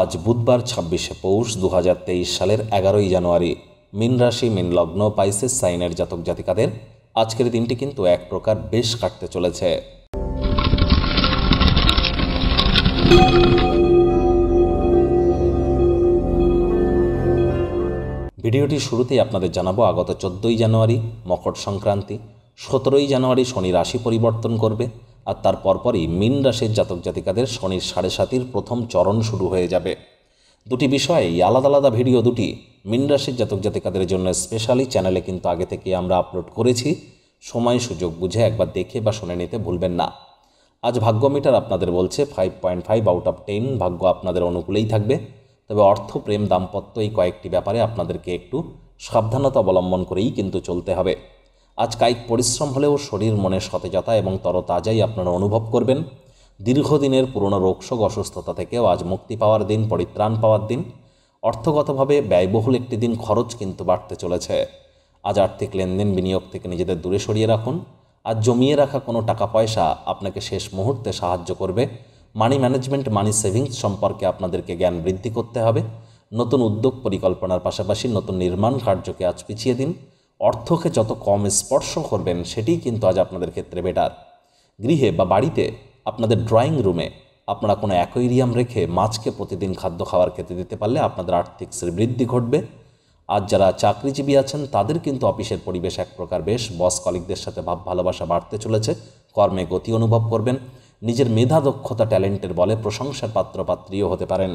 আজ বুধবার ছাব্বিশে পৌষ দু সালের এগারোই জানুয়ারি মিন রাশি মিন লগ্ন পাইসেস সাইনের জাতক জাতিকাদের আজকের দিনটি কিন্তু এক প্রকার বেশ কাটতে চলেছে ভিডিওটি শুরুতেই আপনাদের জানাবো আগত চোদ্দই জানুয়ারি মকর সংক্রান্তি সতেরোই জানুয়ারি শনি রাশি পরিবর্তন করবে আর তার পরপরই মিন রাশির জাতক জাতিকাদের শনির সাড়ে সাতির প্রথম চরণ শুরু হয়ে যাবে দুটি বিষয়েই আলাদা আলাদা ভিডিও দুটি মিন রাশির জাতক জাতিকাদের জন্য স্পেশালি চ্যানেলে কিন্তু আগে থেকে আমরা আপলোড করেছি সময় সুযোগ বুঝে একবার দেখে বা শুনে নিতে ভুলবেন না আজ ভাগ্য মিটার আপনাদের বলছে five point five out of ten ভাগ্য আপনাদের অনুকূলেই থাকবে তবে অর্থ প্রেম দাম্পত্য এই কয়েকটি ব্যাপারে আপনাদেরকে একটু সাবধানতা অবলম্বন করেই কিন্তু চলতে হবে আজ কায়িক পরিশ্রম হলেও শরীর মনে সতেজতা এবং তরতাজাই আপনারা অনুভব করবেন দীর্ঘদিনের পুরনো রোগশোক অসুস্থতা থেকেও আজ মুক্তি পাওয়ার দিন পরিত্রাণ পাওয়ার দিন অর্থগতভাবে ব্যয়বহুল একটি দিন খরচ কিন্তু বাড়তে চলেছে আজ আর্থিক লেনদেন বিনিয়োগ থেকে নিজেদের দূরে সরিয়ে রাখুন আর জমিয়ে রাখা কোনো টাকা পয়সা আপনাকে শেষ মুহূর্তে সাহায্য করবে মানি ম্যানেজমেন্ট মানি সেভিংস সম্পর্কে আপনাদেরকে জ্ঞান বৃদ্ধি করতে হবে নতুন উদ্যোগ পরিকল্পনার পাশাপাশি নতুন নির্মাণ কার্যকে আজ পিছিয়ে দিন অর্থকে যত কম স্পর্শ করবেন সেটিই কিন্তু আজ আপনাদের ক্ষেত্রে বেটার গৃহে বা বাড়িতে আপনাদের ড্রয়িং রুমে আপনারা কোনো অ্যাকোয়েরিয়াম রেখে মাছকে প্রতিদিন খাদ্য খাওয়ার খেতে দিতে পারলে আপনাদের আর্থিক শ্রীবৃদ্ধি ঘটবে আজ যারা চাকরিজীবী আছেন তাদের কিন্তু অফিসের পরিবেশ এক প্রকার বেশ বস কলিকদের সাথে ভাব ভালোবাসা বাড়তে চলেছে কর্মে গতি অনুভব করবেন নিজের মেধা দক্ষতা ট্যালেন্টের বলে প্রশংসার পাত্রপাত্রীও হতে পারেন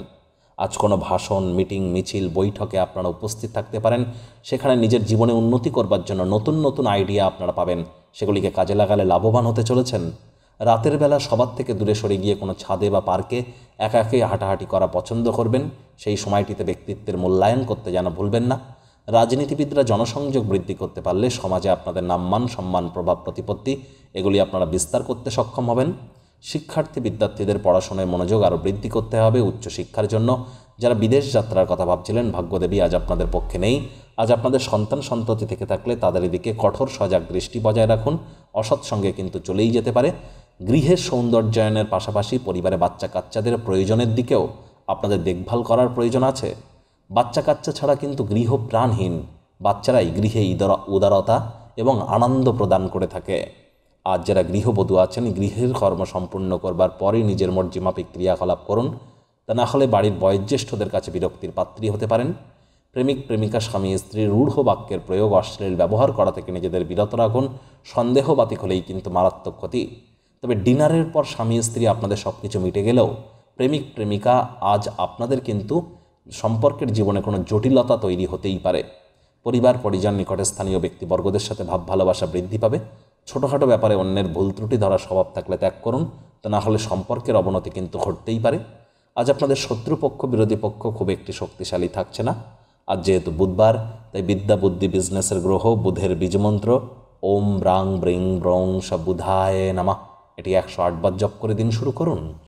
আজ কোনো ভাষণ মিটিং মিছিল বৈঠকে আপনারা উপস্থিত থাকতে পারেন সেখানে নিজের জীবনে উন্নতি করবার জন্য নতুন নতুন আইডিয়া আপনারা পাবেন সেগুলিকে কাজে লাগালে লাভবান হতে চলেছেন রাতের বেলা সবার থেকে দূরে সরে গিয়ে কোনো ছাদে বা পার্কে একা একে হাঁটাহাঁটি করা পছন্দ করবেন সেই সময়টিতে ব্যক্তিত্বের মূল্যায়ন করতে যেন ভুলবেন না রাজনীতিবিদরা জনসংযোগ বৃদ্ধি করতে পারলে সমাজে আপনাদের নাম্মান সম্মান প্রভাব প্রতিপত্তি এগুলি আপনারা বিস্তার করতে সক্ষম হবেন শিক্ষার্থী বিদ্যার্থীদের পড়াশোনায় মনোযোগ আরও বৃদ্ধি করতে হবে উচ্চশিক্ষার জন্য যারা বিদেশ যাত্রার কথা ভাবছিলেন ভাগ্যদেবী আজ আপনাদের পক্ষে নেই আজ আপনাদের সন্তান সন্ততি থেকে থাকলে তাদের দিকে কঠোর সজাগ দৃষ্টি বজায় রাখুন অসৎ সঙ্গে কিন্তু চলেই যেতে পারে গৃহের সৌন্দর্যায়নের পাশাপাশি পরিবারে বাচ্চা কাচ্চাদের প্রয়োজনের দিকেও আপনাদের দেখভাল করার প্রয়োজন আছে বাচ্চা কাচ্চা ছাড়া কিন্তু গৃহ প্রাণহীন বাচ্চারাই গৃহে ইদর উদারতা এবং আনন্দ প্রদান করে থাকে আজ যারা গৃহবধূ আছেন গৃহের কর্ম সম্পূর্ণ করবার পরেই নিজের মর্জি ক্রিয়াকলাপ করুন তা না হলে বাড়ির বয়োজ্যেষ্ঠদের কাছে বিরক্তির পাত্রী হতে পারেন প্রেমিক প্রেমিকা স্বামী স্ত্রী রূঢ় বাক্যের প্রয়োগ অশ্লীল ব্যবহার করা থেকে নিজেদের বিরত রাখুন সন্দেহ বাতিক হলেই কিন্তু মারাত্মক ক্ষতি তবে ডিনারের পর স্বামী স্ত্রী আপনাদের সব কিছু মিটে গেলেও প্রেমিক প্রেমিকা আজ আপনাদের কিন্তু সম্পর্কের জীবনে কোনো জটিলতা তৈরি হতেই পারে পরিবার পরিজন নিকটে স্থানীয় ব্যক্তিবর্গদের সাথে ভাব ভালোবাসা বৃদ্ধি পাবে ছোটোখাটো ব্যাপারে অন্যের ভুল ত্রুটি ধরার স্বভাব থাকলে ত্যাগ করুন তা না হলে সম্পর্কের অবনতি কিন্তু ঘটতেই পারে আজ আপনাদের শত্রুপক্ষ বিরোধী পক্ষ খুব একটি শক্তিশালী থাকছে না আজ যেহেতু বুধবার তাই বিদ্যা বুদ্ধি বিজনেসের গ্রহ বুধের বীজমন্ত্র ওম ব্রাং ব্রিং ব্রং সব বুধায় নামা এটি একশো আটবার জপ করে দিন শুরু করুন